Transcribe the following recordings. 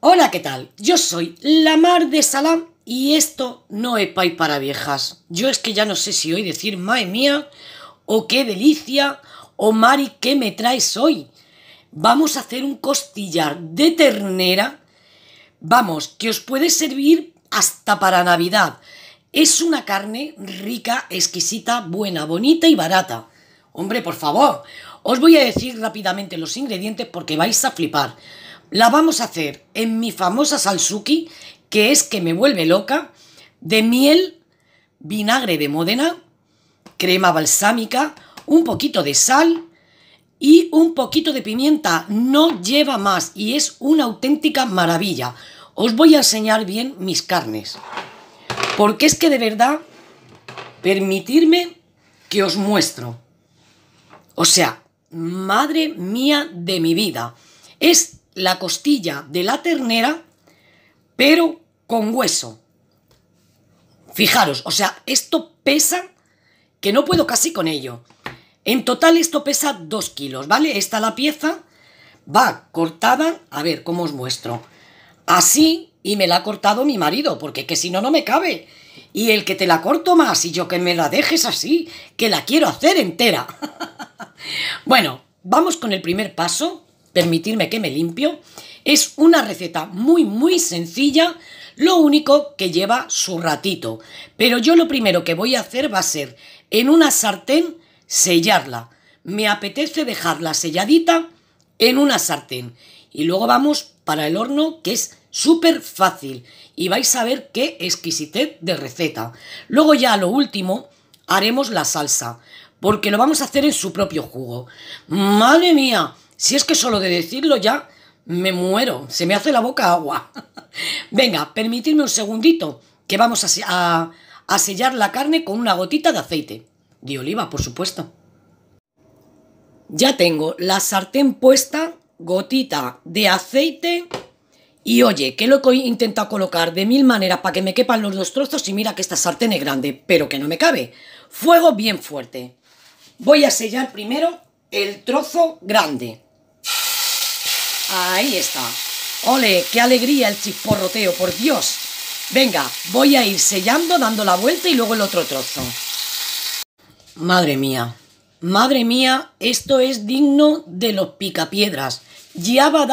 Hola, ¿qué tal? Yo soy Lamar de Salam y esto no es pay para viejas. Yo es que ya no sé si hoy decir madre mía o qué delicia o Mari, ¿qué me traes hoy? Vamos a hacer un costillar de ternera. Vamos, que os puede servir hasta para Navidad. Es una carne rica, exquisita, buena, bonita y barata. Hombre, por favor, os voy a decir rápidamente los ingredientes porque vais a flipar la vamos a hacer en mi famosa salsuki, que es que me vuelve loca, de miel, vinagre de Módena, crema balsámica, un poquito de sal y un poquito de pimienta. No lleva más y es una auténtica maravilla. Os voy a enseñar bien mis carnes. Porque es que de verdad, permitirme que os muestro. O sea, madre mía de mi vida. Es la costilla de la ternera, pero con hueso. Fijaros, o sea, esto pesa que no puedo casi con ello. En total esto pesa 2 kilos, ¿vale? Esta la pieza va cortada, a ver cómo os muestro, así y me la ha cortado mi marido, porque que si no, no me cabe. Y el que te la corto más y yo que me la dejes así, que la quiero hacer entera. bueno, vamos con el primer paso, permitirme que me limpio, es una receta muy muy sencilla, lo único que lleva su ratito. Pero yo lo primero que voy a hacer va a ser en una sartén sellarla. Me apetece dejarla selladita en una sartén. Y luego vamos para el horno que es súper fácil y vais a ver qué exquisitez de receta. Luego ya lo último haremos la salsa porque lo vamos a hacer en su propio jugo. Madre mía, si es que solo de decirlo ya me muero, se me hace la boca agua. Venga, permitidme un segundito, que vamos a, sellar la carne con una gotita de aceite. De oliva, por supuesto. Ya tengo la sartén puesta, gotita de aceite y oye, que lo he intentado colocar de mil maneras para que me quepan los dos trozos y mira que esta sartén es grande, pero que no me cabe. Fuego bien fuerte. Voy a sellar primero el trozo grande. Ahí está. ¡Ole! ¡Qué alegría el chisporroteo, por Dios! Venga, voy a ir sellando, dando la vuelta y luego el otro trozo. Madre mía, madre mía, esto es digno de los picapiedras. Yaba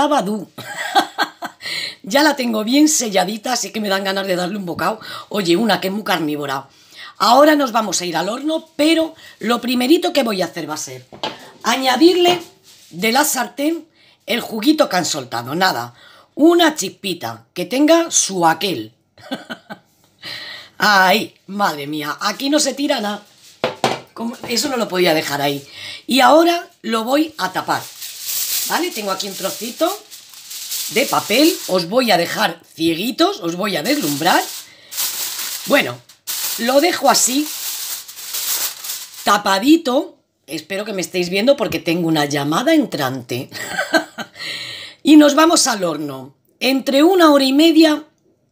ya la tengo bien selladita, así que me dan ganas de darle un bocado. Oye, una que es muy carnívora. Ahora nos vamos a ir al horno, pero lo primerito que voy a hacer va a ser añadirle de la sartén el juguito que han soltado, nada. Una chispita que tenga su aquel. Ay, madre mía, aquí no se tira nada. Eso no lo podía dejar ahí. Y ahora lo voy a tapar. ¿Vale? Tengo aquí un trocito de papel. Os voy a dejar cieguitos, os voy a deslumbrar. Bueno, lo dejo así, tapadito. Espero que me estéis viendo porque tengo una llamada entrante. y nos vamos al horno, entre una hora y media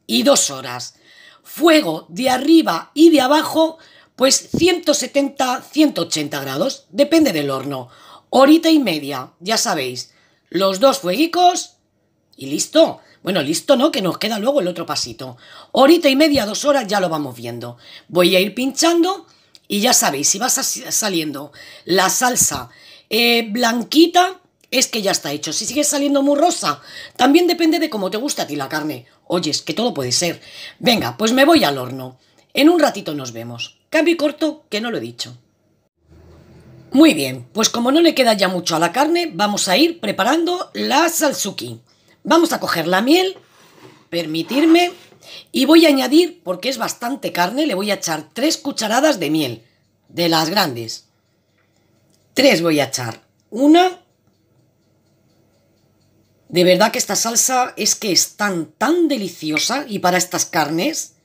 y dos horas. Fuego de arriba y de abajo, pues 170-180 grados, depende del horno. Horita y media, ya sabéis. Los dos fueguicos y listo. Bueno, listo, ¿no? Que nos queda luego el otro pasito. Horita y media, dos horas, ya lo vamos viendo. Voy a ir pinchando y ya sabéis, si va saliendo la salsa eh, blanquita, es que ya está hecho. Si sigues saliendo muy rosa, también depende de cómo te gusta a ti la carne. Oyes, que todo puede ser. Venga, pues me voy al horno. En un ratito nos vemos. Cambio corto, que no lo he dicho. Muy bien, pues como no le queda ya mucho a la carne, vamos a ir preparando la salsuki. Vamos a coger la miel, permitirme, y voy a añadir, porque es bastante carne, le voy a echar tres cucharadas de miel, de las grandes. Tres voy a echar. Una, de verdad que esta salsa es que es tan, tan deliciosa y para estas carnes.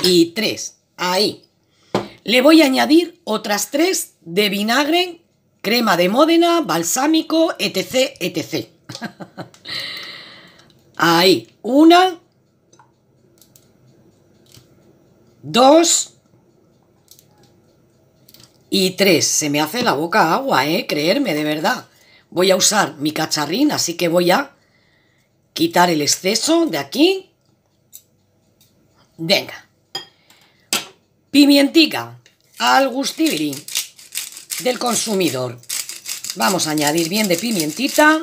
Y tres, ahí. Le voy a añadir otras tres de vinagre, crema de Módena, balsámico, etc, etc. ahí, una, dos y tres. Se me hace la boca agua, ¿eh? Creerme, de verdad voy a usar mi cacharrín, así que voy a quitar el exceso de aquí. Venga. Pimientica al gustibiri del consumidor. Vamos a añadir bien de pimientita.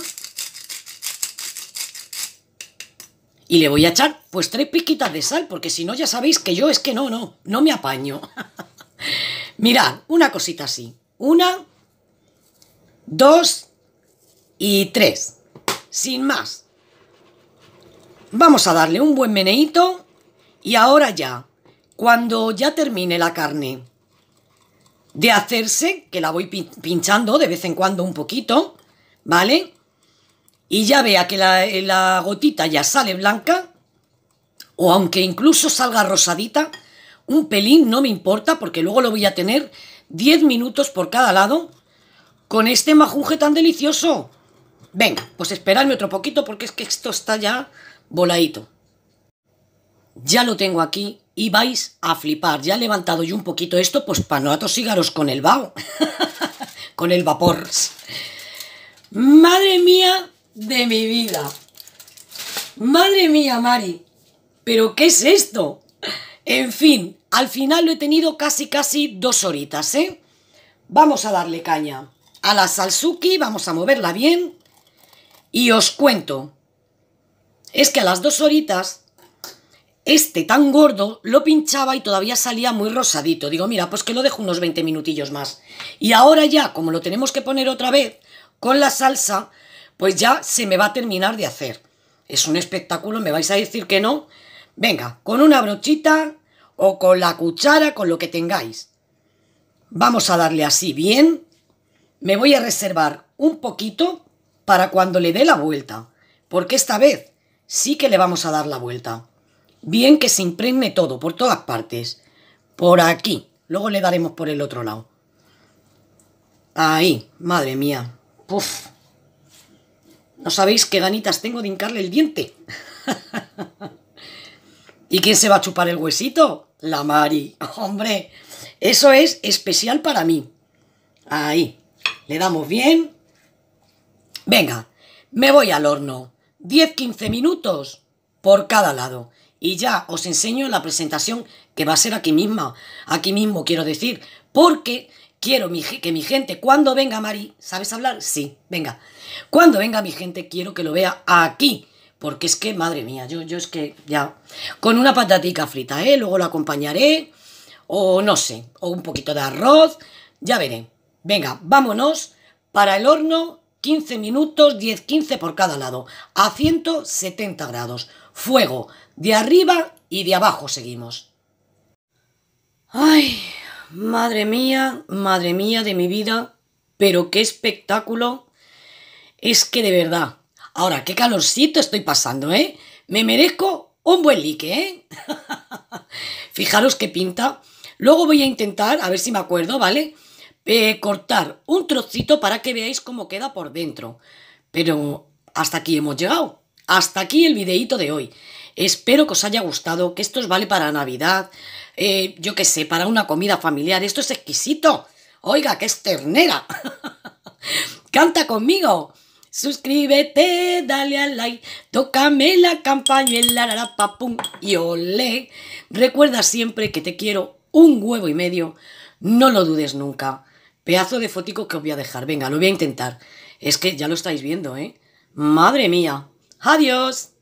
Y le voy a echar pues tres piquitas de sal, porque si no ya sabéis que yo es que no, no, no me apaño. Mirad, una cosita así. Una, dos y tres, Sin más. Vamos a darle un buen meneito y ahora ya, cuando ya termine la carne, de hacerse, que la voy pinchando de vez en cuando un poquito, ¿vale? Y ya vea que la, gotita ya sale blanca, o aunque incluso salga rosadita, un pelín no me importa porque luego lo voy a tener 10 minutos por cada lado con este majuje tan delicioso. Venga, pues esperadme otro poquito porque es que esto está ya voladito. Ya lo tengo aquí y vais a flipar. Ya he levantado yo un poquito esto, pues para no atosigaros con el vaho, con el vapor. Madre mía de mi vida. Madre mía, Mari. ¿Pero qué es esto? En fin, al final lo he tenido casi, casi dos horitas, ¿eh? Vamos a darle caña a la salsuki, vamos a moverla bien y os cuento, es que a las dos horitas, este tan gordo lo pinchaba y todavía salía muy rosadito. Digo, mira, pues que lo dejo unos 20 minutillos más. Y ahora ya, como lo tenemos que poner otra vez con la salsa, pues ya se me va a terminar de hacer. Es un espectáculo, me vais a decir que no. Venga, con una brochita o con la cuchara, con lo que tengáis. Vamos a darle así bien. Me voy a reservar un poquito para cuando le dé la vuelta, porque esta vez sí que le vamos a dar la vuelta. Bien que se impregne todo, por todas partes. Por aquí, luego le daremos por el otro lado. Ahí, madre mía. Puf. No sabéis qué ganitas tengo de hincarle el diente. ¿Y quién se va a chupar el huesito? La Mari. Hombre, eso es especial para mí. Ahí, le damos bien. Venga, me voy al horno. 10-15 minutos por cada lado. Y ya os enseño la presentación que va a ser aquí misma. Aquí mismo quiero decir, porque quiero que mi gente, cuando venga Mari, ¿sabes hablar? Sí, venga. Cuando venga mi gente, quiero que lo vea aquí. Porque es que, madre mía, yo, yo es que ya. Con una patatica frita, ¿eh? Luego lo acompañaré. O no sé, o un poquito de arroz. Ya veré. Venga, vámonos para el horno 15 minutos, 10-15 por cada lado, a 170 grados. Fuego, de arriba y de abajo seguimos. Ay, madre mía, madre mía de mi vida, pero qué espectáculo. Es que de verdad, ahora qué calorcito estoy pasando, ¿eh? Me merezco un buen like, ¿eh? Fijaros qué pinta. Luego voy a intentar, a ver si me acuerdo, ¿vale? Eh, cortar un trocito para que veáis cómo queda por dentro. Pero hasta aquí hemos llegado. Hasta aquí el videíto de hoy. Espero que os haya gustado, que esto os vale para Navidad, eh, yo qué sé, para una comida familiar. Esto es exquisito. Oiga, que es ternera. Canta conmigo. Suscríbete, dale al like, tócame la campaña, la la y olé. Recuerda siempre que te quiero un huevo y medio, no lo dudes nunca. Pedazo de fótico que os voy a dejar. Venga, lo voy a intentar. Es que ya lo estáis viendo, ¿eh? Madre mía. Adiós.